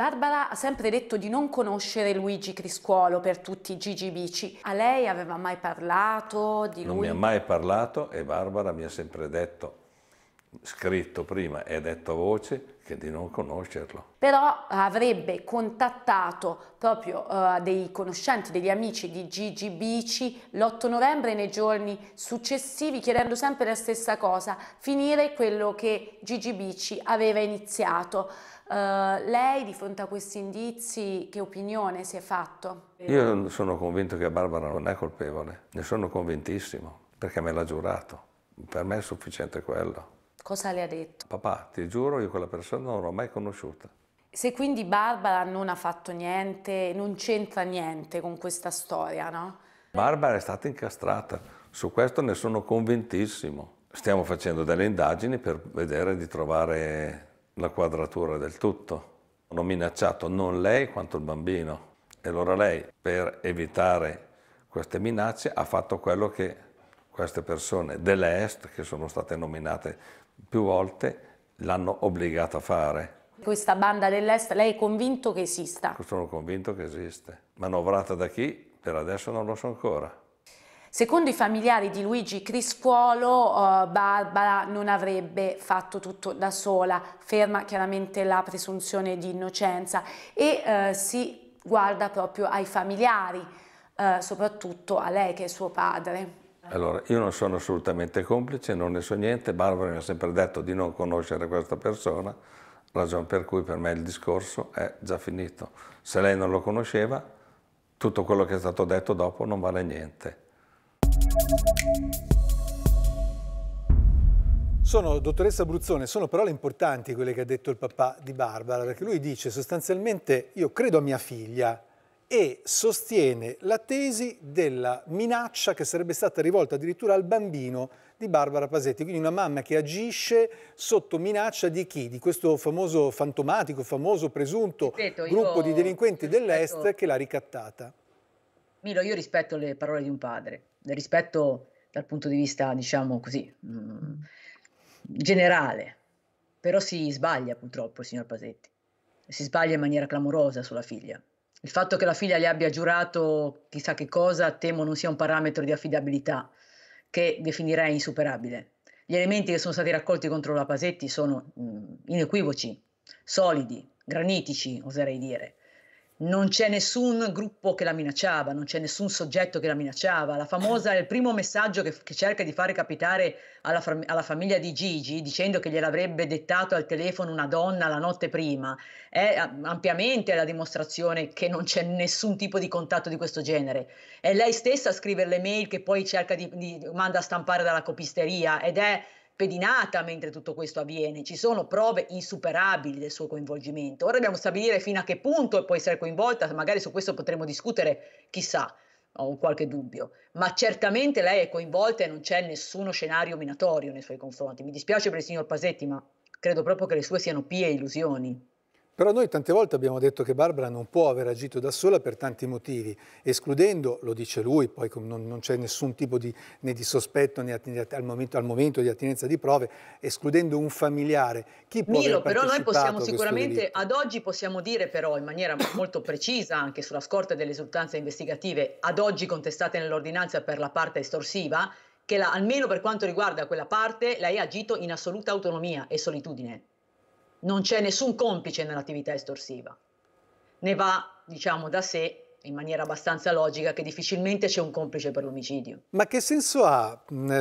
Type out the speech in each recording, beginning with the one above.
Barbara ha sempre detto di non conoscere Luigi Criscuolo per tutti i Gigi Bici. A lei aveva mai parlato di lui? Non mi ha mai parlato e Barbara mi ha sempre detto, scritto prima e detto a voce, che di non conoscerlo. Però avrebbe contattato proprio uh, dei conoscenti, degli amici di Gigi Bici l'8 novembre e nei giorni successivi chiedendo sempre la stessa cosa, finire quello che Gigi Bici aveva iniziato. Eh, lei di fronte a questi indizi che opinione si è fatto? Io sono convinto che Barbara non è colpevole, ne sono convintissimo, perché me l'ha giurato. Per me è sufficiente quello. Cosa le ha detto? Papà, ti giuro, io quella persona non l'ho mai conosciuta. Se quindi Barbara non ha fatto niente, non c'entra niente con questa storia, no? Barbara è stata incastrata, su questo ne sono convintissimo. Stiamo facendo delle indagini per vedere di trovare la quadratura del tutto. Hanno minacciato non lei quanto il bambino. E allora lei, per evitare queste minacce, ha fatto quello che queste persone dell'Est, che sono state nominate più volte, l'hanno obbligata a fare. Questa banda dell'Est, lei è convinto che esista? Sono convinto che esiste. Manovrata da chi? Per adesso non lo so ancora. Secondo i familiari di Luigi Crispuolo, eh, Barbara non avrebbe fatto tutto da sola, ferma chiaramente la presunzione di innocenza e eh, si guarda proprio ai familiari, eh, soprattutto a lei che è suo padre. Allora, io non sono assolutamente complice, non ne so niente, Barbara mi ha sempre detto di non conoscere questa persona, ragione per cui per me il discorso è già finito. Se lei non lo conosceva, tutto quello che è stato detto dopo non vale niente. Sono, dottoressa Bruzzone, sono parole importanti quelle che ha detto il papà di Barbara, perché lui dice sostanzialmente io credo a mia figlia e sostiene la tesi della minaccia che sarebbe stata rivolta addirittura al bambino di Barbara Pasetti, quindi una mamma che agisce sotto minaccia di chi? Di questo famoso fantomatico, famoso presunto Ripeto, gruppo di delinquenti dell'Est che l'ha ricattata. Milo, io rispetto le parole di un padre, rispetto dal punto di vista, diciamo così, mh, mm, generale. Però si sbaglia purtroppo il signor Pasetti. Si sbaglia in maniera clamorosa sulla figlia. Il fatto che la figlia gli abbia giurato chissà che cosa, temo non sia un parametro di affidabilità che definirei insuperabile. Gli elementi che sono stati raccolti contro la Pasetti sono mh, mm, inequivoci, solidi, granitici, oserei dire non c'è nessun gruppo che la minacciava, non c'è nessun soggetto che la minacciava. La famosa, il primo messaggio che, che cerca di fare capitare alla, alla, famiglia di Gigi, dicendo che gliel'avrebbe dettato al telefono una donna la notte prima, è ampiamente la dimostrazione che non c'è nessun tipo di contatto di questo genere. È lei stessa a scrivere le mail che poi cerca di, di manda a stampare dalla copisteria ed è pedinata mentre tutto questo avviene, ci sono prove insuperabili del suo coinvolgimento. Ora dobbiamo stabilire fino a che punto può essere coinvolta, magari su questo potremo discutere, chissà, ho qualche dubbio, ma certamente lei è coinvolta e non c'è nessuno scenario minatorio nei suoi confronti. Mi dispiace per il signor Pasetti, ma credo proprio che le sue siano pie illusioni. Però noi tante volte abbiamo detto che Barbara non può aver agito da sola per tanti motivi, escludendo, lo dice lui, poi non, non c'è nessun tipo di, né di sospetto né al momento, al, momento, di attinenza di prove, escludendo un familiare. Chi può Milo, però noi possiamo sicuramente, ad oggi possiamo dire però in maniera molto precisa, anche sulla scorta delle risultanze investigative, ad oggi contestate nell'ordinanza per la parte estorsiva, che la, almeno per quanto riguarda quella parte, lei ha agito in assoluta autonomia e solitudine non c'è nessun complice nell'attività estorsiva. Ne va, diciamo, da sé in maniera abbastanza logica che difficilmente c'è un complice per l'omicidio. Ma che senso ha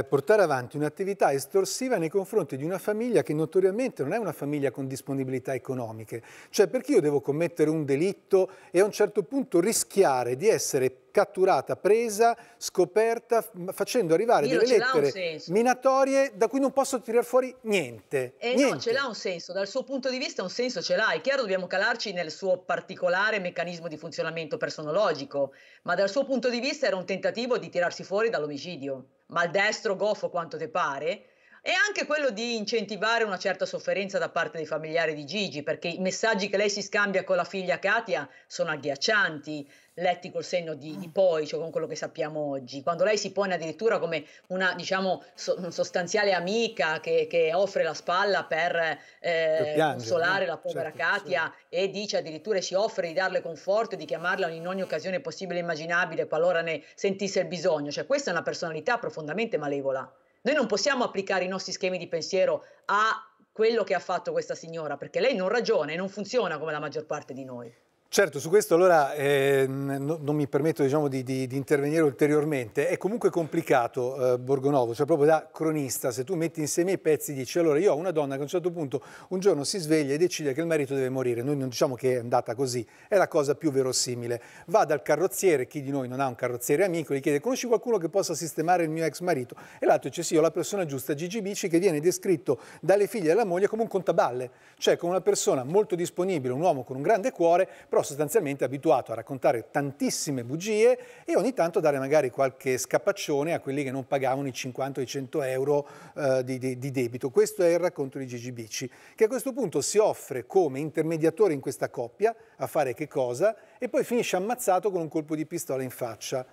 portare avanti un'attività estorsiva nei confronti di una famiglia che notoriamente non è una famiglia con disponibilità economiche? Cioè perché io devo commettere un delitto e a un certo punto rischiare di essere catturata, presa, scoperta, facendo arrivare Dio, delle lettere minatorie da cui non posso tirare fuori niente. E eh niente. no, ce l'ha un senso, dal suo punto di vista un senso ce l'ha, è chiaro dobbiamo calarci nel suo particolare meccanismo di funzionamento personologico, ma dal suo punto di vista era un tentativo di tirarsi fuori dall'omicidio. Maldestro, goffo quanto te pare, e anche quello di incentivare una certa sofferenza da parte dei familiari di Gigi, perché i messaggi che lei si scambia con la figlia Katia sono agghiaccianti, letti col segno di, di ah. poi, cioè con quello che sappiamo oggi. Quando lei si pone addirittura come una, diciamo, so, sostanziale amica che, che, offre la spalla per eh, piangere, consolare no? la povera certo, Katia sì. e dice addirittura si offre di darle conforto e di chiamarla in ogni occasione possibile e immaginabile qualora ne sentisse il bisogno. Cioè questa è una personalità profondamente malevola. Noi non possiamo applicare i nostri schemi di pensiero a quello che ha fatto questa signora, perché lei non ragiona e non funziona come la maggior parte di noi. Certo, su questo allora eh, no, non mi permetto diciamo, di, di, di, intervenire ulteriormente, è comunque complicato eh, Borgonovo, cioè proprio da cronista, se tu metti insieme i pezzi dici allora io ho una donna che a un certo punto un giorno si sveglia e decide che il marito deve morire, noi non diciamo che è andata così, è la cosa più verosimile, va dal carrozziere, chi di noi non ha un carrozziere amico, gli chiede conosci qualcuno che possa sistemare il mio ex marito e l'altro dice sì, ho la persona giusta, Gigi Bici, che viene descritto dalle figlie e dalla moglie come un contaballe, cioè come una persona molto disponibile, un uomo con un grande cuore, però però sostanzialmente abituato a raccontare tantissime bugie e ogni tanto dare magari qualche scapaccione a quelli che non pagavano i 50 o i 100 euro eh, di, di, di, debito. Questo è il racconto di Gigi Bici, che a questo punto si offre come intermediatore in questa coppia a fare che cosa e poi finisce ammazzato con un colpo di pistola in faccia.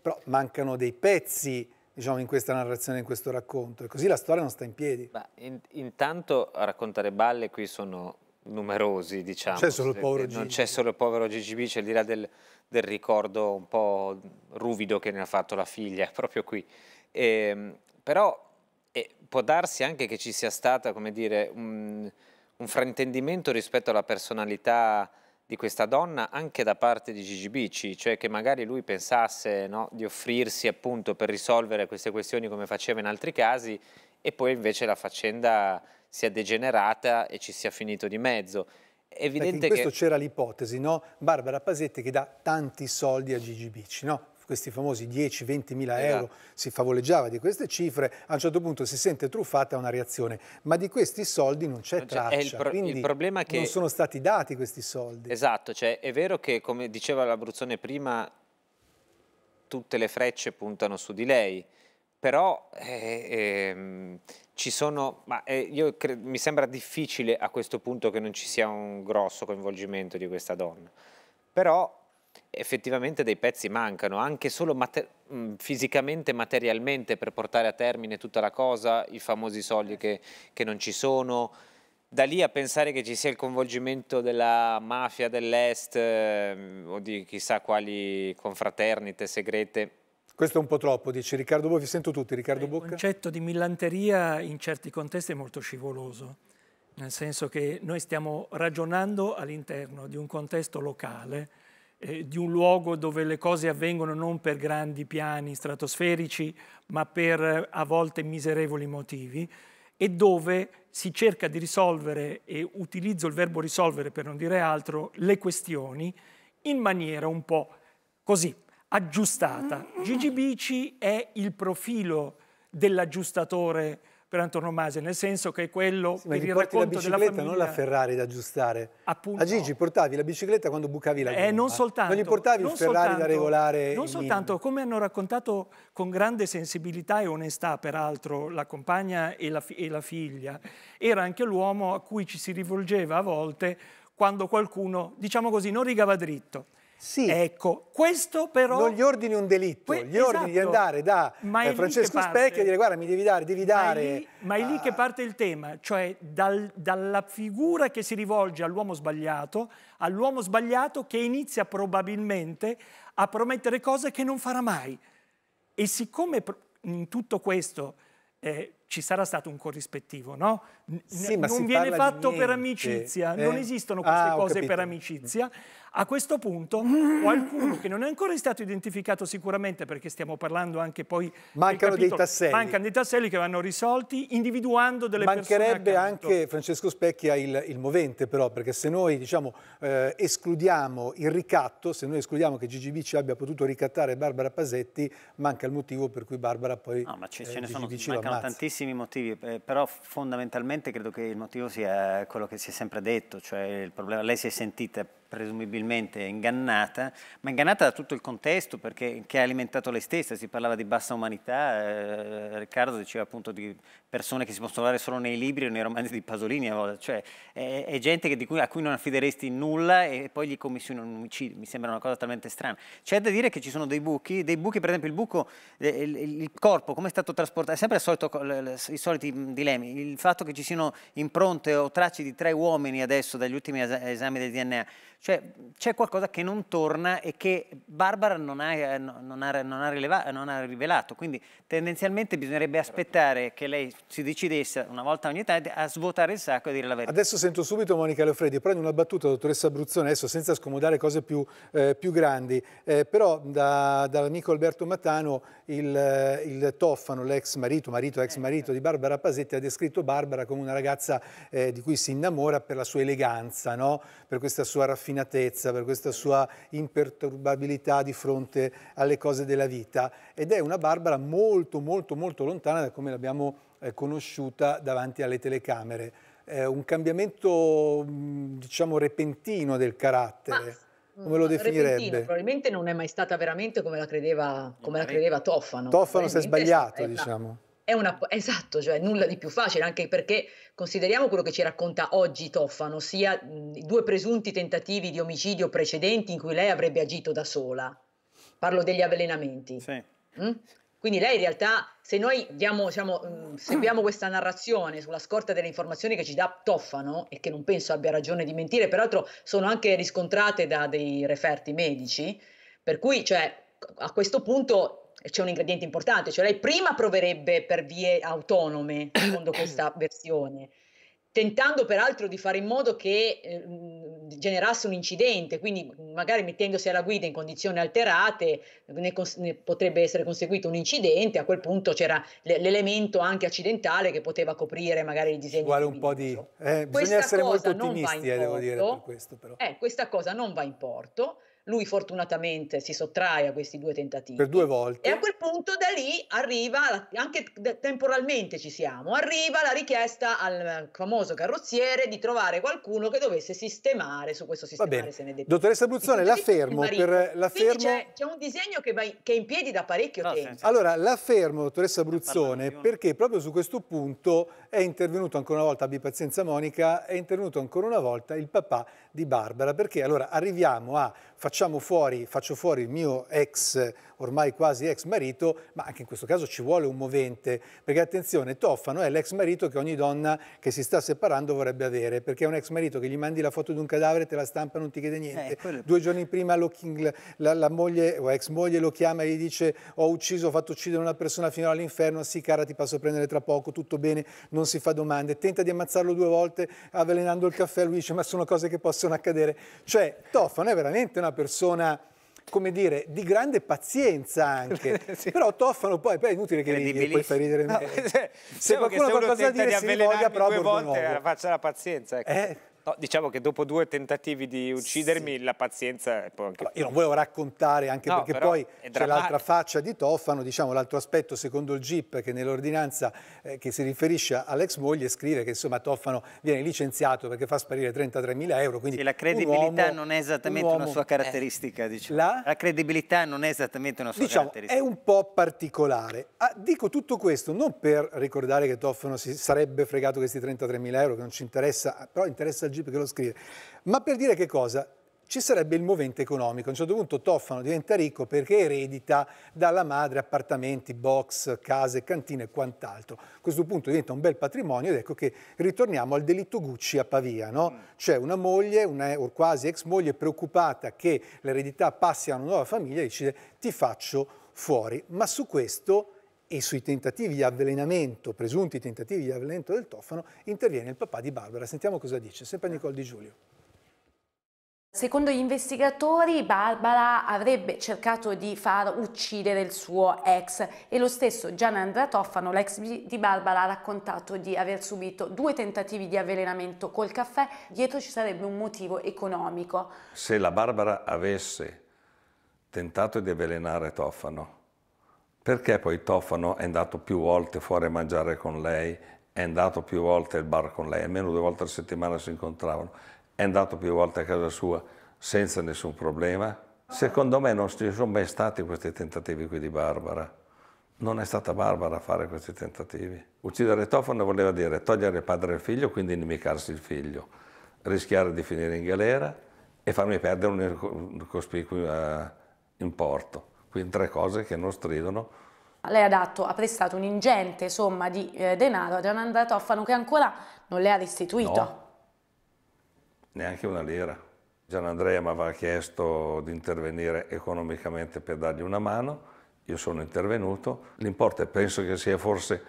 Però mancano dei pezzi diciamo, in questa narrazione, in questo racconto, e così la storia non sta in piedi. Ma in, intanto a raccontare balle qui sono numerosi, diciamo. C'è solo il povero Gigi. Non c'è solo il povero Gigi B, c'è al di là del, del, ricordo un po' ruvido che ne ha fatto la figlia, proprio qui. E, ehm, però e può darsi anche che ci sia stata, come dire, un, un, fraintendimento rispetto alla personalità di questa donna anche da parte di Gigi Bici, cioè che magari lui pensasse no, di offrirsi appunto per risolvere queste questioni come faceva in altri casi e poi invece la faccenda sia degenerata e ci sia finito di mezzo. evidente in questo che... c'era l'ipotesi, no? Barbara Pasetti che dà tanti soldi a Gigi Bicci, no? questi famosi 10-20 mila esatto. euro, esatto. si favoleggiava di queste cifre, a un certo punto si sente truffata e ha una reazione, ma di questi soldi non c'è traccia, il, pro il problema che... non sono stati dati questi soldi. Esatto, cioè è vero che come diceva l'Abruzzone prima, tutte le frecce puntano su di lei, però eh, eh, ci sono, ma eh, mi sembra difficile a questo punto che non ci sia un grosso coinvolgimento di questa donna, però effettivamente dei pezzi mancano, anche solo mater mm, fisicamente, materialmente per portare a termine tutta la cosa, i famosi soldi che, che non ci sono, da lì a pensare che ci sia il coinvolgimento della mafia dell'est ehm, o di chissà quali confraternite segrete, questo è un po' troppo, dice Riccardo Bocca, vi sento tutti, Riccardo Bocca. Il concetto di millanteria in certi contesti è molto scivoloso, nel senso che noi stiamo ragionando all'interno di un contesto locale, eh, di un luogo dove le cose avvengono non per grandi piani stratosferici, ma per a volte miserevoli motivi e dove si cerca di risolvere, e utilizzo il verbo risolvere per non dire altro, le questioni in maniera un po' così, aggiustata. Gigi Bici è il profilo dell'aggiustatore per antonomasia, nel senso che è quello sì, per il racconto della famiglia... non la Ferrari da aggiustare. Appunto. A Gigi portavi la bicicletta quando bucavi la eh, gomma. Eh, non soltanto. Non gli portavi non il Ferrari soltanto, da regolare Non soltanto, minimo. come hanno raccontato con grande sensibilità e onestà, peraltro, la compagna e la, e la figlia, era anche l'uomo a cui ci si rivolgeva a volte quando qualcuno, diciamo così, non rigava dritto sì. Ecco, questo però... Non gli ordini un delitto, que... gli esatto. ordini di esatto. andare da eh, Francesco parte... Specchia e dire guarda mi devi dare, devi dare... Ma è lì, ma è lì ah. che parte il tema, cioè dal, dalla figura che si rivolge all'uomo sbagliato, all'uomo sbagliato che inizia probabilmente a promettere cose che non farà mai. E siccome in tutto questo eh, ci sarà stato un corrispettivo, no? Sì, ma non viene fatto per amicizia, eh? non esistono queste ah, cose per amicizia. A questo punto qualcuno che non è ancora stato identificato sicuramente, perché stiamo parlando anche poi... Mancano capitolo, dei tasselli. Mancano dei tasselli che vanno risolti individuando delle Mancherebbe persone Mancherebbe anche, Francesco Specchia, il, il, movente però, perché se noi diciamo, eh, escludiamo il ricatto, se noi escludiamo che Gigi Vici abbia potuto ricattare Barbara Pasetti, manca il motivo per cui Barbara poi... No, ma ce, eh, ce ne Gigi sono, Vici mancano tantissimi tantissimi motivi, eh, però fondamentalmente credo che il motivo sia quello che si è sempre detto, cioè il problema, lei si è sentita presumibilmente ingannata, ma ingannata da tutto il contesto perché, che ha alimentato lei stessa, si parlava di bassa umanità, eh, Riccardo diceva appunto di persone che si possono trovare solo nei libri o nei romanzi di Pasolini, cioè è, è gente che, cui, a cui non affideresti nulla e poi gli commissioni un omicidio, mi sembra una cosa talmente strana. C'è da dire che ci sono dei buchi, dei buchi per esempio il buco, eh, il, il corpo come è stato trasportato, è sempre solito, i soliti mm, dilemmi, il fatto che ci siano impronte o tracce di tre uomini adesso dagli ultimi esami del DNA, cioè c'è qualcosa che non torna e che Barbara non ha, eh, non ha, non ha, rileva, non ha rivelato. Quindi tendenzialmente bisognerebbe aspettare che lei si decidesse una volta ogni tanto a svuotare il sacco e dire la verità. Adesso sento subito Monica Leofredi, però in una battuta, dottoressa Abruzzone, adesso senza scomodare cose più, eh, più grandi, eh, però da, dall'amico Alberto Matano il, eh, il Toffano, l'ex marito, marito, ex marito di Barbara Pasetti, ha descritto Barbara come una ragazza eh, di cui si innamora per la sua eleganza, no? per questa sua raffinazione raffinatezza, per questa sua imperturbabilità di fronte alle cose della vita ed è una Barbara molto molto molto lontana da come l'abbiamo eh, conosciuta davanti alle telecamere. Eh, un cambiamento diciamo repentino del carattere. Ma, come lo mm, definirebbe? Repentino, probabilmente non è mai stata veramente come la credeva, come la credeva Toffano. Toffano si è sbagliato, è diciamo è una, esatto, cioè nulla di più facile, anche perché consideriamo quello che ci racconta oggi Toffano, sia i due presunti tentativi di omicidio precedenti in cui lei avrebbe agito da sola. Parlo degli avvelenamenti. Sì. Mm? Quindi lei in realtà, se noi diamo, diciamo, seguiamo questa narrazione sulla scorta delle informazioni che ci dà Toffano, e che non penso abbia ragione di mentire, peraltro sono anche riscontrate da dei referti medici, per cui cioè, a questo punto c'è un ingrediente importante, cioè lei prima proverebbe per vie autonome, secondo questa versione, tentando peraltro di fare in modo che eh, generasse un incidente, quindi magari mettendosi alla guida in condizioni alterate ne, cons- ne potrebbe essere conseguito un incidente, a quel punto c'era l- l'elemento anche accidentale che poteva coprire magari il disegno. Uguale un po' di... Eh, bisogna questa essere molto ottimisti, eh, devo dire, per questo però. Eh, questa cosa non va in porto lui fortunatamente si sottrae a questi due tentativi. Per due volte. E a quel punto da lì arriva, anche temporalmente ci siamo, arriva la richiesta al eh, famoso carrozziere di trovare qualcuno che dovesse sistemare su questo sistema. bene, Dottoressa Bruzzone, la fermo. Per, la fermo... C'è, c'è, un disegno che, va in, che è in piedi da parecchio no, tempo. Senso. Allora, la fermo, dottoressa Bruzzone, perché proprio su questo punto è intervenuto ancora una volta, abbi pazienza Monica, è intervenuto ancora una volta il papà di Barbara, perché allora arriviamo a facciamo fuori, faccio fuori il mio ex, ormai quasi ex marito, ma anche in questo caso ci vuole un movente, perché attenzione, Toffano è l'ex marito che ogni donna che si sta separando vorrebbe avere, perché è un ex marito che gli mandi la foto di un cadavere, te la stampa, non ti chiede niente. Eh, quello... Due giorni prima lo, la, la, moglie o ex moglie lo chiama e gli dice ho ucciso, ho fatto uccidere una persona fino all'inferno, sì cara ti passo a prendere tra poco, tutto bene, non si fa domande, tenta di ammazzarlo due volte avvelenando il caffè, lui dice ma sono cose che possono accadere. Cioè Toffano è veramente una persona come dire, di grande pazienza anche. sì. Però Toffano poi, poi è inutile che li, poi fai ridere. No, se, diciamo se qualcuno ha qualcosa da dire, si voglia proprio due volte, faccia la pazienza. Ecco. Eh? No, diciamo che dopo due tentativi di uccidermi sì. la pazienza è poi anche... Allora, io non volevo raccontare anche no, perché poi c'è l'altra faccia di Tofano, diciamo l'altro aspetto secondo il GIP che nell'ordinanza eh, che si riferisce all'ex moglie scrive che insomma Tofano viene licenziato perché fa sparire 33 mila euro. Quindi sì, la credibilità uomo, non è esattamente un uomo, una sua caratteristica. Eh, diciamo. la? la? credibilità non è esattamente una sua diciamo, caratteristica. È un po' particolare. Ah, dico tutto questo non per ricordare che Tofano si sarebbe fregato questi 33 mila euro che non ci interessa, però interessa il oggi perché lo scrive. Ma per dire che cosa? Ci sarebbe il movente economico. A un certo punto Toffano diventa ricco perché eredita dalla madre appartamenti, box, case, cantine e quant'altro. A questo punto diventa un bel patrimonio ed ecco che ritorniamo al delitto Gucci a Pavia. No? Mm. C'è una moglie, una quasi ex moglie, preoccupata che l'eredità passi a una nuova famiglia e decide ti faccio fuori. Ma su questo e sui tentativi di avvelenamento, presunti tentativi di avvelenamento del Tofano, interviene il papà di Barbara. Sentiamo cosa dice, sempre Nicole Di Giulio. Secondo gli investigatori Barbara avrebbe cercato di far uccidere il suo ex e lo stesso Gian Andrea Toffano, l'ex di Barbara, ha raccontato di aver subito due tentativi di avvelenamento col caffè, dietro ci sarebbe un motivo economico. Se la Barbara avesse tentato di avvelenare Toffano perché poi Tofano è andato più volte fuori a mangiare con lei, è andato più volte al bar con lei, almeno due volte a settimana si incontravano, è andato più volte a casa sua senza nessun problema? Secondo me non ci sono mai stati questi tentativi qui di Barbara. Non è stata Barbara a fare questi tentativi. Uccidere Tofano voleva dire togliere il padre e il figlio, quindi inimicarsi il figlio, rischiare di finire in galera e farmi perdere un cospicuo eh, importo quindi tre cose che non stridono. Lei ha dato, ha prestato un'ingente somma di eh, denaro a Ananda Toffano che ancora non le ha restituito. No, neanche una lira. Gianandrea mi aveva chiesto di intervenire economicamente per dargli una mano, io sono intervenuto, l'importo penso che sia forse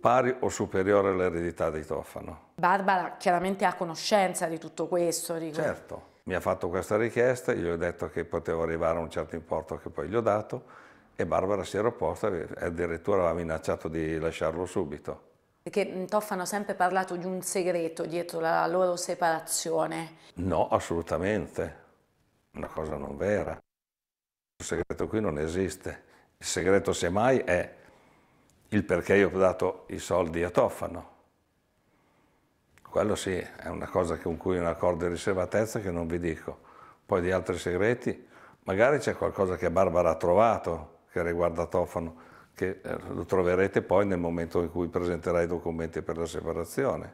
pari o superiore all'eredità di Tofano. Barbara chiaramente ha conoscenza di tutto questo. Ricordo. Certo mi ha fatto questa richiesta, gli ho detto che potevo arrivare a un certo importo che poi gli ho dato e Barbara si era opposta e addirittura aveva minacciato di lasciarlo subito. Perché Toff hanno sempre parlato di un segreto dietro la loro separazione. No, assolutamente. Una cosa non vera. Il segreto qui non esiste. Il segreto semmai è il perché io ho dato i soldi a Toffano quello sì, è una cosa con cui un accordo di riservatezza che non vi dico. Poi di altri segreti, magari c'è qualcosa che Barbara ha trovato, che riguarda Tofano, che eh, lo troverete poi nel momento in cui presenterà i documenti per la separazione.